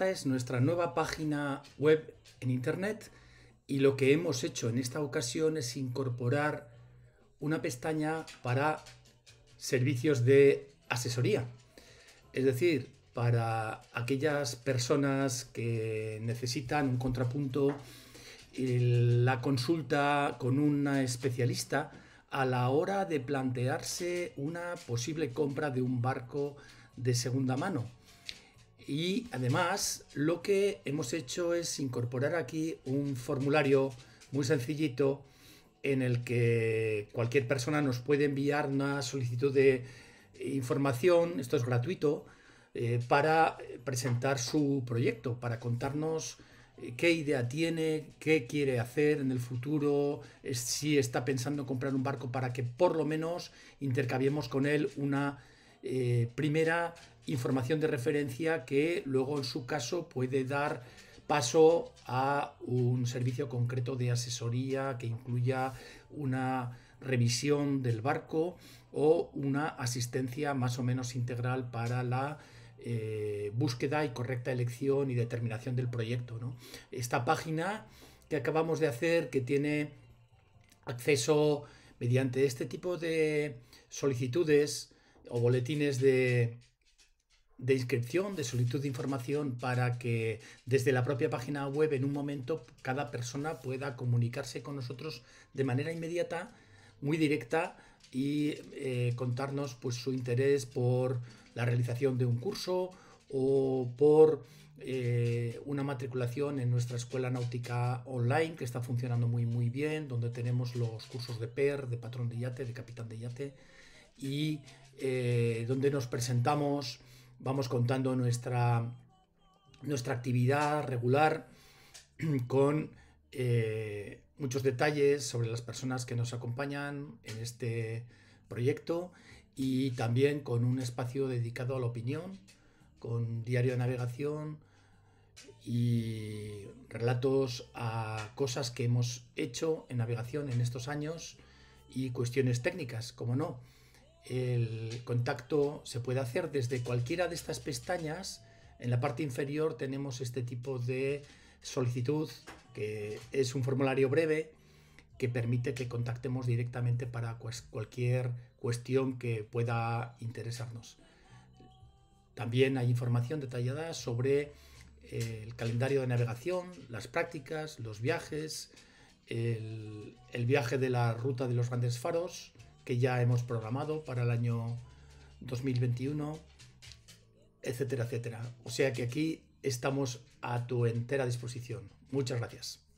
Esta es nuestra nueva página web en Internet y lo que hemos hecho en esta ocasión es incorporar una pestaña para servicios de asesoría. Es decir, para aquellas personas que necesitan un contrapunto, la consulta con un especialista a la hora de plantearse una posible compra de un barco de segunda mano y además lo que hemos hecho es incorporar aquí un formulario muy sencillito en el que cualquier persona nos puede enviar una solicitud de información, esto es gratuito, eh, para presentar su proyecto, para contarnos eh, qué idea tiene, qué quiere hacer en el futuro, eh, si está pensando en comprar un barco para que por lo menos intercambiemos con él una primera información de referencia que luego en su caso puede dar paso a un servicio concreto de asesoría que incluya una revisión del barco o una asistencia más o menos integral para la eh, búsqueda y correcta elección y determinación del proyecto. Esta página que acabamos de hacer, que tiene acceso mediante este tipo de solicitudes o boletines de, de inscripción, de solicitud de información para que desde la propia página web en un momento cada persona pueda comunicarse con nosotros de manera inmediata, muy directa y eh, contarnos pues su interés por la realización de un curso o por eh, una matriculación en nuestra escuela náutica online que está funcionando muy muy bien, donde tenemos los cursos de PER, de patrón de yate, de capitán de yate y eh, donde nos presentamos vamos contando nuestra, actividad regular con eh, muchos detalles sobre las personas que nos acompañan en este proyecto y también con un espacio dedicado a la opinión, con diario de navegación y relatos a cosas que hemos hecho en navegación en estos años y cuestiones técnicas, como no el contacto se puede hacer desde cualquiera de estas pestañas. En la parte inferior tenemos este tipo de solicitud, que es un formulario breve que permite que contactemos directamente para cualquier cuestión que pueda interesarnos. También hay información detallada sobre eh, el calendario de navegación, las prácticas, los viajes, el, viaje de la ruta de los grandes faros, que ya hemos programado para el año 2021, etcétera, etcétera. O sea que aquí estamos a tu entera disposición. Muchas gracias.